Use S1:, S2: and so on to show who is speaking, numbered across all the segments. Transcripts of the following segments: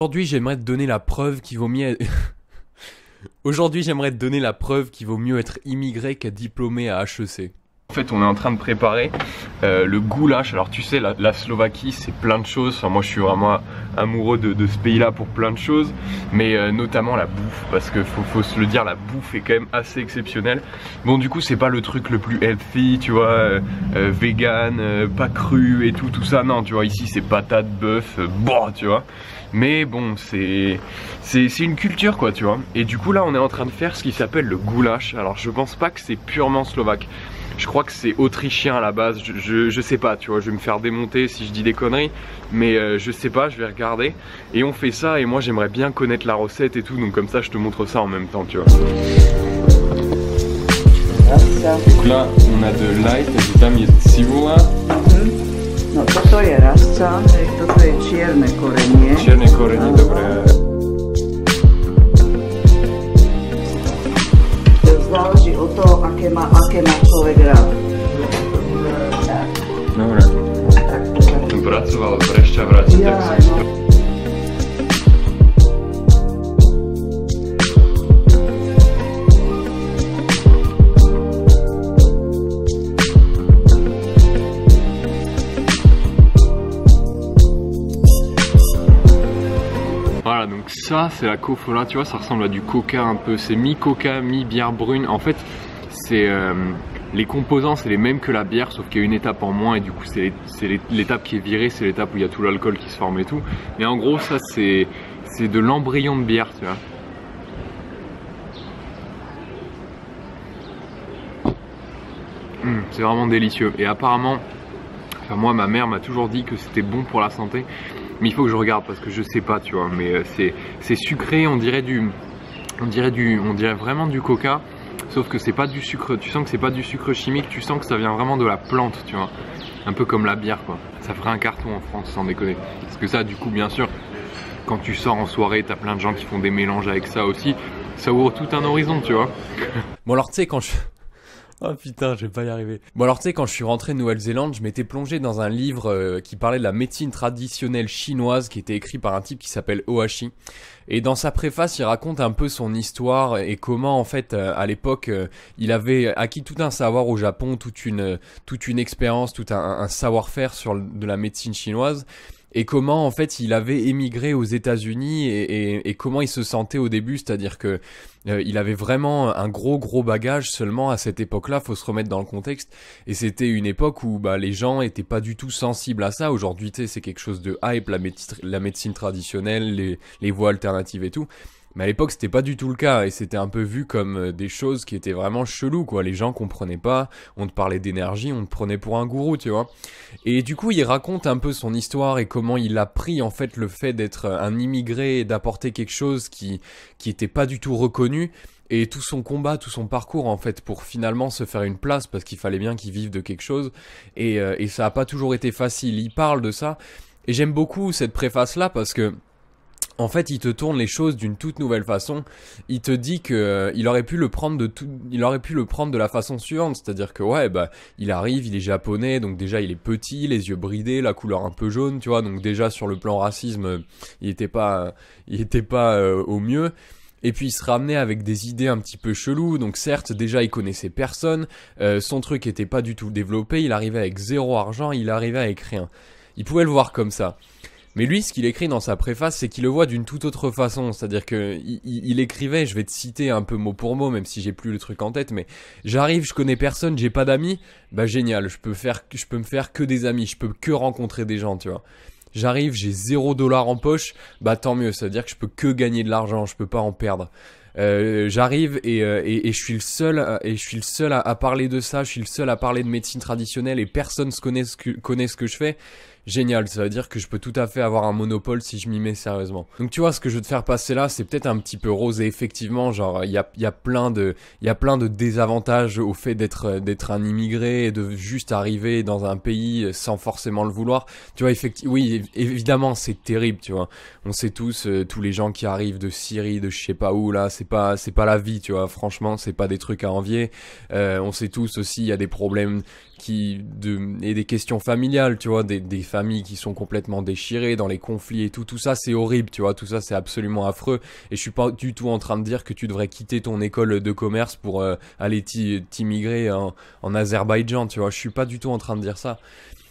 S1: Aujourd'hui, j'aimerais te donner la preuve qu'il vaut mieux. Aujourd'hui, j'aimerais te donner la preuve qu'il vaut mieux être immigré qu'à diplômé à HEC on est en train de préparer euh, le goulash. Alors tu sais, la, Slovaquie c'est plein de choses. moi je suis vraiment amoureux de, ce pays-là pour plein de choses, mais euh, notamment la bouffe, parce que faut, se le dire, la bouffe est quand même assez exceptionnelle. Bon, du coup, c'est pas le truc le plus healthy, tu vois, euh, vegan, pas cru et tout, tout ça. Non, tu vois, ici c'est patate, bœuf, bon, tu vois. Mais bon, c'est une culture quoi, tu vois. Et du coup là, on est en train de faire ce qui s'appelle le goulash. Alors je pense pas que c'est purement slovaque je crois que c'est autrichien à la base, je, je, sais pas, tu vois, je vais me faire démonter si je dis des conneries, mais euh, je sais pas, je vais regarder. Et on fait ça, et moi j'aimerais bien connaître la recette et tout, donc comme ça je te montre ça en même temps, tu vois. Donc là, on a de light, et ça si vous, hein. donc ça c'est la cofola, tu vois, ça ressemble à du coca un peu, c'est mi-coca, mi-bière brune. En fait, c'est euh, les composants, c'est les mêmes que la bière, sauf qu'il y a une étape en moins et du coup c'est l'étape qui est virée, c'est l'étape où il y a tout l'alcool qui se forme et tout. Mais en gros, ça c'est de l'embryon de bière, tu vois. Hmm, c'est vraiment délicieux. Et apparemment, enfin moi ma mère m'a toujours dit que c'était bon pour la santé mais il faut que je regarde parce que je sais pas, tu vois. Mais euh, c'est sucré, on dirait du, on dirait du, on dirait vraiment du coca. Sauf que c'est pas du sucre, tu sens que c'est pas du sucre chimique, tu sens que ça vient vraiment de la plante, tu vois. Un peu comme la bière, quoi. Ça ferait un carton en France, sans déconner. Parce que ça, du coup, bien sûr, quand tu sors en soirée, t'as plein de gens qui font des mélanges avec ça aussi. Ça ouvre tout un horizon, tu vois. Bon, alors, tu sais, quand je, Oh putain, je vais pas y arriver. Bon alors tu sais, quand je suis rentré de Nouvelle-Zélande, je m'étais plongé dans un livre euh, qui parlait de la médecine traditionnelle chinoise qui était écrit par un type qui s'appelle Ohashi. Et dans sa préface, il raconte un peu son histoire et comment en fait euh, à l'époque euh, il avait acquis tout un savoir au Japon, toute une toute une expérience, tout un, savoir-faire sur de la médecine chinoise et comment en fait il avait émigré aux États-Unis et, comment il se sentait au début, c'est-à-dire que euh, il avait vraiment un gros gros bagage seulement à cette époque-là, faut se remettre dans le contexte. Et c'était une époque où bah, les gens étaient pas du tout sensibles à ça. Aujourd'hui, c'est quelque chose de hype, la, médecine, traditionnelle, les voies alternatives et tout. Mais à l'époque, c'était pas du tout le cas et c'était un peu vu comme euh, des choses qui étaient vraiment cheloues, quoi. Les gens comprenaient pas, on te parlait d'énergie, on te prenait pour un gourou, tu vois. Et du coup, il raconte un peu son histoire et comment il a pris, en fait, le fait d'être euh, un immigré et d'apporter quelque chose qui, qui était pas du tout reconnu et tout son combat, tout son parcours en fait pour finalement se faire une place parce qu'il fallait bien qu'il vive de quelque chose et, euh, et ça a pas toujours été facile. Il parle de ça et j'aime beaucoup cette préface là parce que en fait, il te tourne les choses d'une toute nouvelle façon. Il te dit que euh, il aurait pu le prendre de tout, il aurait pu le prendre de la façon suivante, c'est-à-dire que ouais, bah, il arrive, il est japonais, donc déjà il est petit, les yeux bridés, la couleur un peu jaune, tu vois, donc déjà sur le plan racisme, euh, il était pas, euh, il était pas au mieux. Et puis il se ramenait avec des idées un petit peu cheloues, donc certes déjà il connaissait personne, son truc était pas du tout développé, il arrivait avec zéro argent, il arrivait avec rien. Il pouvait le voir comme ça. Mais lui, ce qu'il écrit dans sa préface, c'est qu'il le voit d'une toute autre façon. C'est-à-dire que il, écrivait, je vais te citer un peu mot pour mot, même si j'ai plus le truc en tête, mais j'arrive, je connais personne, j'ai pas d'amis, bah génial, je peux faire, je peux me faire que des amis, je peux que rencontrer des gens, tu vois. J'arrive, j'ai zéro dollar en poche, bah tant mieux, cest à dire que je peux que gagner de l'argent, je peux pas en perdre. Euh, j'arrive euh, et, et, je suis le seul et je suis le seul à, parler de ça, je suis le seul à parler de médecine traditionnelle et personne se connaît connaît ce que je fais génial. Ça veut dire que je peux tout à fait avoir un monopole si je m'y mets sérieusement. Donc tu vois, ce que je veux te faire passer là, c'est peut-être un petit peu rose. Et effectivement, genre, il y a, y a, plein de, y a plein de désavantages au fait d'être, d'être un immigré et de juste arriver dans un pays sans forcément le vouloir. Tu vois, effectivement, oui, évidemment, c'est terrible, tu vois. On sait tous, euh, tous les gens qui arrivent de Syrie, de je sais pas où, là, c'est pas, c'est pas la vie, tu vois. Franchement, c'est pas des trucs à envier. Euh, on sait tous aussi, il y a des problèmes qui, de, et des questions familiales, tu vois, des, des qui sont complètement déchirés dans les conflits et tout, tout ça c'est horrible, tu vois, tout ça c'est absolument affreux. Et je suis pas du tout en train de dire que tu devrais quitter ton école de commerce pour euh, aller t'immigrer en, en Azerbaïdjan, tu vois, je suis pas du tout en train de dire ça.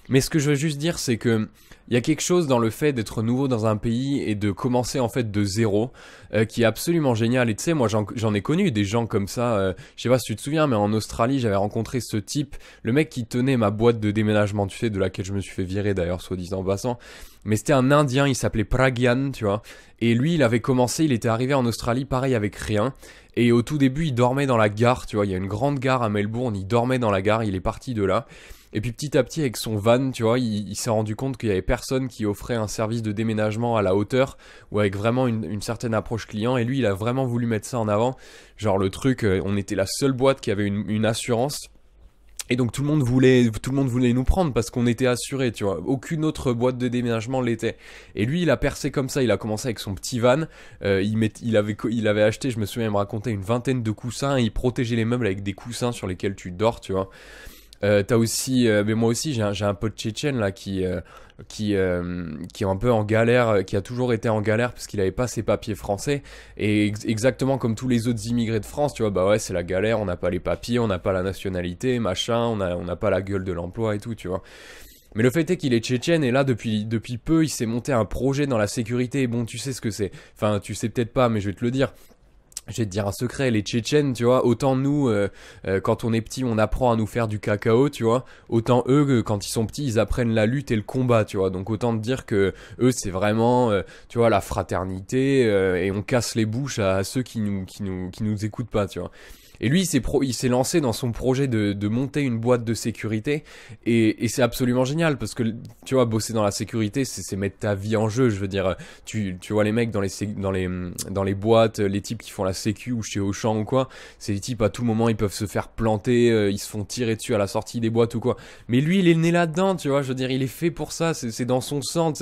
S1: Mais ce que je veux juste dire, c'est que il y a quelque chose dans le fait d'être nouveau dans un pays et de commencer en fait de zéro euh, qui est absolument génial. Et tu sais, moi j'en ai connu des gens comme ça. Euh, je sais pas si tu te souviens, mais en Australie j'avais rencontré ce type, le mec qui tenait ma boîte de déménagement, tu sais, de laquelle je me suis fait virer d'ailleurs, soi disant en passant. Mais c'était un Indien, il s'appelait Pragyan, tu vois. Et lui, il avait commencé, il était arrivé en Australie, pareil avec rien. Et au tout début, il dormait dans la gare, tu vois. Il y a une grande gare à Melbourne, il dormait dans la gare, il est parti de là. Et puis petit à petit, avec son van, tu vois, il, s'est rendu compte qu'il y avait personne qui offrait un service de déménagement à la hauteur ou avec vraiment une, certaine approche client. Et lui, il a vraiment voulu mettre ça en avant. Genre le truc, euh, on était la seule boîte qui avait une, assurance. Et donc tout le monde voulait, tout le monde voulait nous prendre parce qu'on était assuré, tu vois. Aucune autre boîte de déménagement l'était. Et lui, il a percé comme ça. Il a commencé avec son petit van. Euh, il, met, il, avait, il avait acheté, je me souviens, il me racontait une vingtaine de coussins. il protégeait les meubles avec des coussins sur lesquels tu dors, tu vois. Euh, t'as aussi, euh, mais moi aussi, j'ai un, un pote tchétchène là qui, euh, qui, qui est un peu en galère, qui a toujours été en galère parce qu'il n'avait pas ses papiers français. Et exactement comme tous les autres immigrés de France, tu vois, bah ouais, c'est la galère, on n'a pas les papiers, on n'a pas la nationalité, machin, on n'a on pas la gueule de l'emploi et tout, tu vois. Mais le fait est qu'il est tchétchène et là depuis, depuis peu il s'est monté un projet dans la sécurité bon tu sais ce que c'est. Enfin tu sais peut-être pas mais je vais te le dire je vais te dire un secret, les Tchétchènes, tu vois, autant nous, euh, euh, quand on est petit, on apprend à nous faire du cacao, tu vois, autant eux, euh, quand ils sont petits, ils apprennent la lutte et le combat, tu vois. Donc autant te dire que eux, c'est vraiment, tu vois, la fraternité et on casse les bouches à, à ceux qui nous, qui nous, qui nous écoutent pas, tu vois. Et lui, il s'est lancé dans son projet de, monter une boîte de sécurité. Et, c'est absolument génial parce que, tu vois, bosser dans la sécurité, c'est mettre ta vie en jeu. Je veux dire, tu, vois les mecs dans les, dans, les, dans les boîtes, les types qui font la sécu ou chez Auchan ou quoi, c'est les types à tout moment, ils peuvent se faire planter, euh, ils se font tirer dessus à la sortie des boîtes ou quoi. Mais lui, il est né là-dedans, tu vois. Je veux dire, il est fait pour ça. C'est dans son sang,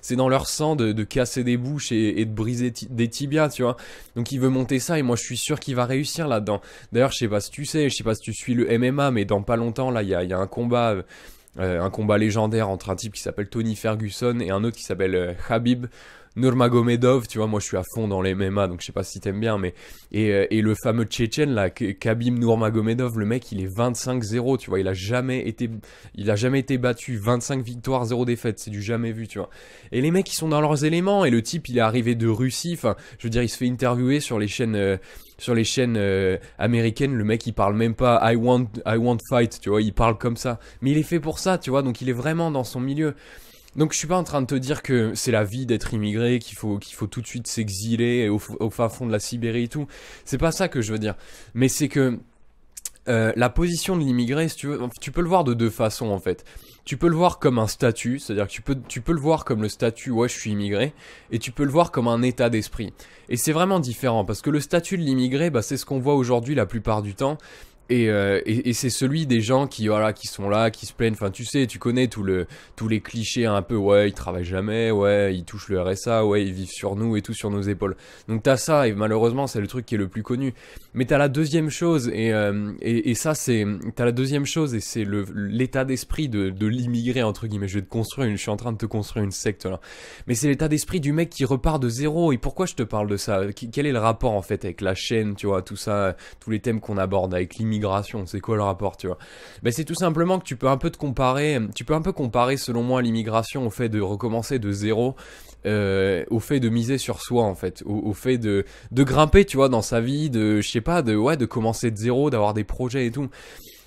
S1: c'est dans leur sang de, casser des bouches et, et de briser des tibias, tu vois. Donc il veut monter ça et moi, je suis sûr qu'il va réussir là-dedans. D'ailleurs, je sais pas si tu sais, je sais pas si tu suis le MMA, mais dans pas longtemps, là, il y a, un combat. Euh, un combat légendaire entre un type qui s'appelle Tony Ferguson et un autre qui s'appelle euh, Habib Nurmagomedov, tu vois, moi je suis à fond dans les MMA, donc je sais pas si t'aimes bien, mais et, euh, et, le fameux Tchétchène là, Kabim Nurmagomedov, le mec il est 25-0, tu vois, il a jamais été, il a jamais été battu, 25 victoires, 0 défaites, c'est du jamais vu, tu vois. Et les mecs ils sont dans leurs éléments, et le type il est arrivé de Russie, enfin, je veux dire, il se fait interviewer sur les chaînes. Euh, sur les chaînes euh, américaines, le mec il parle même pas I want I want fight, tu vois, il parle comme ça. Mais il est fait pour ça, tu vois, donc il est vraiment dans son milieu. Donc je suis pas en train de te dire que c'est la vie d'être immigré, qu'il faut, faut tout de suite s'exiler au, fin fond de la Sibérie et tout. C'est pas ça que je veux dire. Mais c'est que euh, la position de l'immigré, tu peux le voir de deux façons en fait. Tu peux le voir comme un statut, c'est-à-dire que tu peux, tu peux le voir comme le statut ouais je suis immigré, et tu peux le voir comme un état d'esprit. Et c'est vraiment différent parce que le statut de l'immigré, bah, c'est ce qu'on voit aujourd'hui la plupart du temps. Euh, et, c'est celui des gens qui voilà qui sont là, qui se plaignent. Enfin, tu sais, tu connais tout le, tous les clichés un peu. Ouais, ils travaillent jamais. Ouais, ils touchent le RSA. Ouais, ils vivent sur nous et tout sur nos épaules. Donc tu as ça et malheureusement c'est le truc qui est le plus connu. Mais as la deuxième chose euh, et, et, ça c'est t'as la deuxième chose et c'est l'état d'esprit de, de l'immigré entre guillemets. Je vais te construire une. Je suis en train de te construire une secte là. Mais c'est l'état d'esprit du mec qui repart de zéro. Et pourquoi je te parle de ça Quel est le rapport en fait avec la chaîne, tu vois, tout ça, tous les thèmes qu'on aborde avec l'immigré c'est quoi le rapport, tu vois ben, C'est tout simplement que tu peux un peu te comparer, tu peux un peu comparer selon moi l'immigration au fait de recommencer de zéro, euh, au fait de miser sur soi en fait, au, fait de, de grimper, tu vois, dans sa vie, de, je sais pas, de, ouais, de commencer de zéro, d'avoir des projets et tout.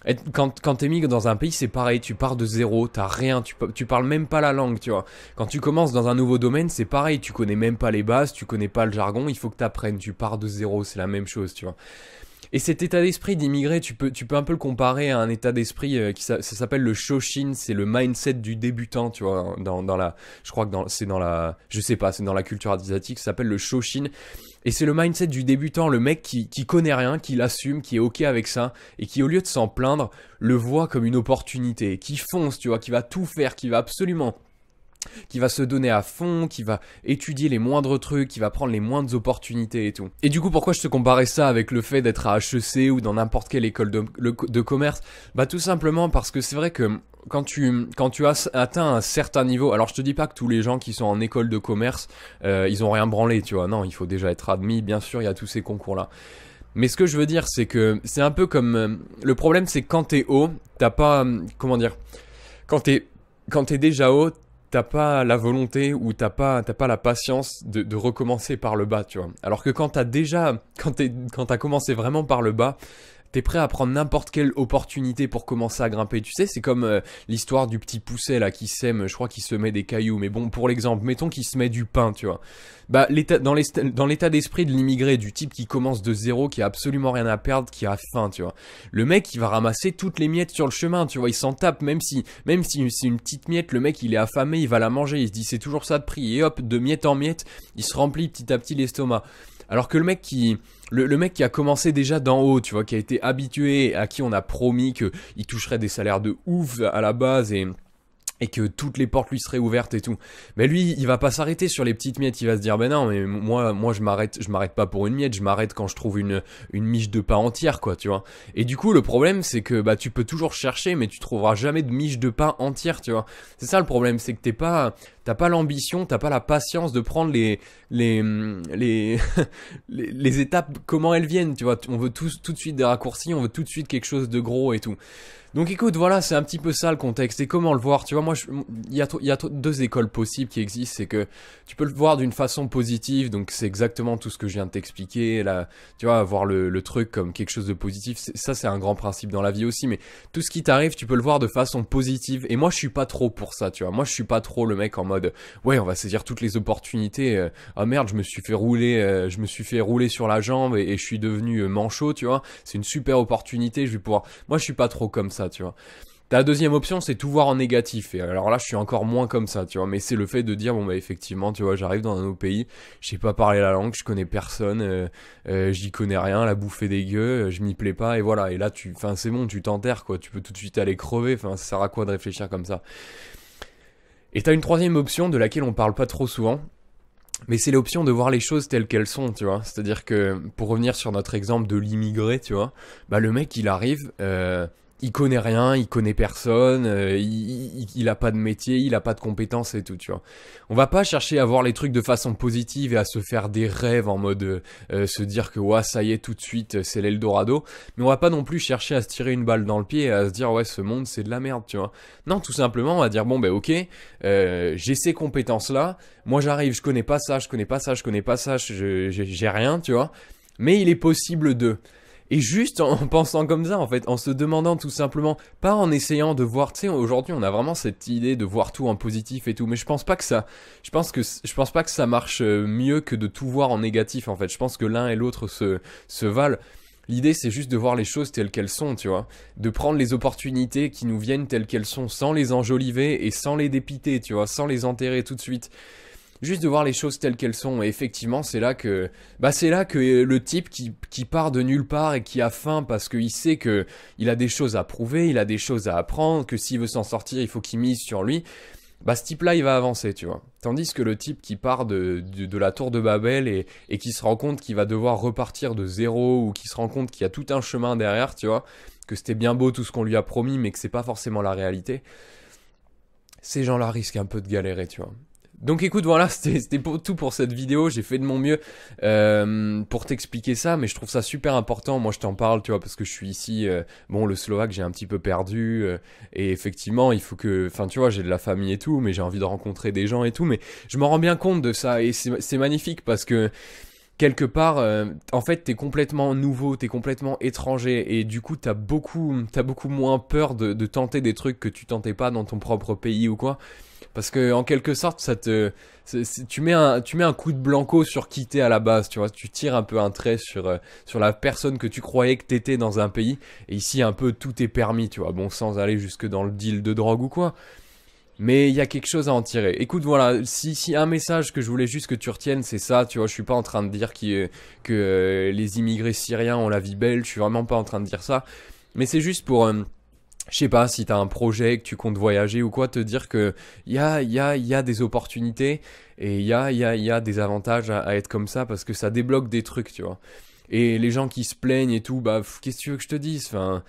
S1: Et quand, quand émigres dans un pays, c'est pareil, tu pars de zéro, t'as rien, tu, tu parles même pas la langue, tu vois. Quand tu commences dans un nouveau domaine, c'est pareil, tu connais même pas les bases, tu connais pas le jargon, il faut que tu apprennes tu pars de zéro, c'est la même chose, tu vois. Et cet état d'esprit d'immigré, tu peux, tu peux un peu le comparer à un état d'esprit euh, qui ça, s'appelle le Shoshin, c'est le mindset du débutant, tu vois, dans, la, je crois que c'est dans la, je sais pas, c'est dans la culture asiatique, ça s'appelle le Shoshin. Et c'est le mindset du débutant, le mec qui, qui connaît rien, qui l'assume, qui est ok avec ça, et qui au lieu de s'en plaindre, le voit comme une opportunité, qui fonce, tu vois, qui va tout faire, qui va absolument qui va se donner à fond, qui va étudier les moindres trucs, qui va prendre les moindres opportunités et tout. Et du coup, pourquoi je te comparais ça avec le fait d'être à HEC ou dans n'importe quelle école de, commerce Bah tout simplement parce que c'est vrai que quand tu, quand tu as atteint un certain niveau, alors je te dis pas que tous les gens qui sont en école de commerce, euh, ils ont rien branlé, tu vois. Non, il faut déjà être admis, bien sûr, il y a tous ces concours-là. Mais ce que je veux dire, c'est que c'est un peu comme... Euh, le problème, c'est quand t'es haut, t'as pas... comment dire Quand quand t'es déjà haut, t'as pas la volonté ou t'as pas, t'as pas la patience de, de, recommencer par le bas, tu vois. Alors que quand t'as déjà, quand t'as commencé vraiment par le bas, t'es prêt à prendre n'importe quelle opportunité pour commencer à grimper. Tu sais, c'est comme euh, l'histoire du petit pousset là qui sème, je crois qu'il se met des cailloux. Mais bon, pour l'exemple, mettons qu'il se met du pain, tu vois. Bah, l'état, dans, l'état d'esprit de l'immigré, du type qui commence de zéro, qui a absolument rien à perdre, qui a faim, tu vois. Le mec, il va ramasser toutes les miettes sur le chemin, tu vois. Il s'en tape, même si, même si c'est une petite miette, le mec, il est affamé, il va la manger. Il se dit, c'est toujours ça de prix. Et hop, de miette en miette, il se remplit petit à petit l'estomac. Alors que le mec qui, le mec qui a commencé déjà d'en haut, tu vois, qui a été habitué, à qui on a promis qu'il toucherait des salaires de ouf à la base et et que toutes les portes lui seraient ouvertes et tout. Mais lui, il va pas s'arrêter sur les petites miettes, il va se dire ben non, mais moi moi je m'arrête, je m'arrête pas pour une miette, je m'arrête quand je trouve une une miche de pain entière quoi, tu vois. Et du coup, le problème c'est que bah tu peux toujours chercher mais tu trouveras jamais de miche de pain entière, tu vois. C'est ça le problème, c'est que t'es pas t'as pas l'ambition, t'as pas la patience de prendre les les les, étapes comment elles viennent, tu vois. On veut tout de suite des raccourcis, on veut tout de suite quelque chose de gros et tout. Donc écoute, voilà, c'est un petit peu ça le contexte et comment le voir. Tu vois, moi, il y a, y deux écoles possibles qui existent, c'est que tu peux le voir d'une façon positive, donc c'est exactement tout ce que je viens de t'expliquer. Là, tu vois, voir le, truc comme quelque chose de positif, ça c'est un grand principe dans la vie aussi. Mais tout ce qui t'arrive, tu peux le voir de façon positive. Et moi, je suis pas trop pour ça, tu vois. Moi, je suis pas trop le mec en ouais on va saisir toutes les opportunités euh, ah merde je me suis fait rouler euh, je me suis fait rouler sur la jambe et, je suis devenu euh, manchot tu vois c'est une super opportunité je vais pouvoir moi je suis pas trop comme ça tu vois ta deuxième option, c'est tout voir en négatif. Et alors là, je suis encore moins comme ça, tu vois. Mais c'est le fait de dire, bon, bah, effectivement, tu vois, j'arrive dans un autre pays, je sais pas parlé la langue, je connais personne, j'y connais rien, la bouffe est dégueu, je m'y plais pas, et voilà. Et là, tu, enfin, c'est bon, tu t'enterres, quoi. Tu peux tout de suite aller crever, enfin, ça sert à quoi de réfléchir comme ça. Et t'as une troisième option de laquelle on parle pas trop souvent, mais c'est l'option de voir les choses telles qu'elles sont, tu vois. C'est-à-dire que, pour revenir sur notre exemple de l'immigré, tu vois, bah le mec il arrive, euh, il connaît rien, il connaît personne, euh, il, n'a pas de métier, il n'a pas de compétences et tout, tu vois. On va pas chercher à voir les trucs de façon positive et à se faire des rêves en mode euh, euh, se dire que ouais ça y est tout de suite c'est l'Eldorado, mais on va pas non plus chercher à se tirer une balle dans le pied et à se dire ouais ce monde c'est de la merde, tu vois. Non, tout simplement on va dire bon ben ok, j'ai ces compétences là, moi j'arrive, je connais pas ça, je connais pas ça, je connais pas ça, j'ai rien, tu vois, mais il est possible de... Et juste en pensant comme ça, en fait, en se demandant tout simplement, pas en essayant de voir, tu sais, aujourd'hui on a vraiment cette idée de voir tout en positif et tout, mais je pense pas que ça, je pense que, je pense pas que ça marche euh, mieux que de tout voir en négatif, en fait. Je pense que l'un et l'autre se, se valent. L'idée, c'est juste de voir les choses telles qu'elles sont, tu vois. De prendre les opportunités qui nous viennent telles qu'elles sont, sans les enjoliver et sans les dépiter, tu vois, sans les enterrer tout de suite juste de voir les choses telles qu'elles sont. Et effectivement, c'est là que, bah, c'est là que euh, le type qui, part de nulle part et qui a faim parce qu'il sait que il a des choses à prouver, il a des choses à apprendre, que s'il veut s'en sortir, il faut qu'il mise sur lui. Bah, ce type-là, il va avancer, tu vois. Tandis que le type qui part de, la tour de Babel et, et qui se rend compte qu'il va devoir repartir de zéro ou qui se rend compte qu'il y a tout un chemin derrière, tu vois, que c'était bien beau tout ce qu'on lui a promis, mais que c'est pas forcément la réalité, ces gens-là risquent un peu de galérer, tu vois. Donc écoute, voilà, c'était pour, tout pour cette vidéo. J'ai fait de mon mieux euh, pour t'expliquer ça, mais je trouve ça super important. Moi, je t'en parle, tu vois, parce que je suis ici. Euh, bon, le Slovaque, j'ai un petit peu perdu, euh, et effectivement, il faut que, enfin, tu vois, j'ai de la famille et tout, mais j'ai envie de rencontrer des gens et tout. Mais je m'en rends bien compte de ça, et c'est magnifique parce que quelque part, euh, en fait, t'es complètement nouveau, t'es complètement étranger, et du coup, t'as beaucoup, as beaucoup moins peur de, tenter des trucs que tu tentais pas dans ton propre pays ou quoi. Parce que, en quelque sorte, ça te. tu, mets un, tu mets un coup de blanco sur qui t'es à la base, tu vois. Tu tires un peu un trait sur, euh, sur la personne que tu croyais que t'étais dans un pays, et ici, un peu tout est permis, tu vois. Bon, sans aller jusque dans le deal de drogue ou quoi mais il y a quelque chose à en tirer. Écoute, voilà, si, un message que je voulais juste que tu retiennes, c'est ça, tu vois, je suis pas en train de dire que euh, les immigrés syriens ont la vie belle, je suis vraiment pas en train de dire ça, mais c'est juste pour... Euh, je sais pas si t'as un projet, que tu comptes voyager ou quoi, te dire que il y a, des opportunités et il y a, des avantages à, être comme ça parce que ça débloque des trucs, tu vois. Et les gens qui se plaignent et tout, bah, qu'est-ce que tu veux que je te dise enfin,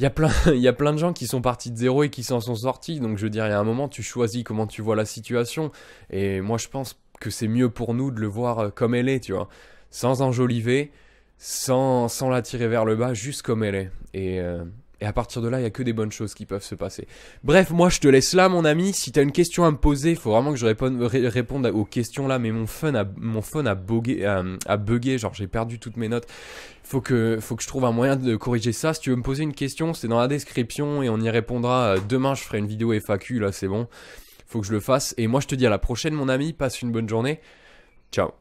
S1: il y a plein il y a plein de gens qui sont partis de zéro et qui s'en sont sortis donc je veux dire il y a un moment tu choisis comment tu vois la situation et moi je pense que c'est mieux pour nous de le voir euh, comme elle est tu vois sans enjoliver sans sans la tirer vers le bas juste comme elle est et euh, et à partir de là, il y a que des bonnes choses qui peuvent se passer. Bref, moi je te laisse là, mon ami. Si t'as une question à me poser, faut vraiment que je réponde, aux questions là. Mais mon fun a, mon a, bugué, genre j'ai perdu toutes mes notes. Faut que, faut que je trouve un moyen de corriger ça. Si tu veux me poser une question, c'est dans la description et on y répondra. Euh, demain, je ferai une vidéo FAQ là, c'est bon. Il Faut que je le fasse. Et moi je te dis à la prochaine, mon ami. Passe une bonne journée. Ciao.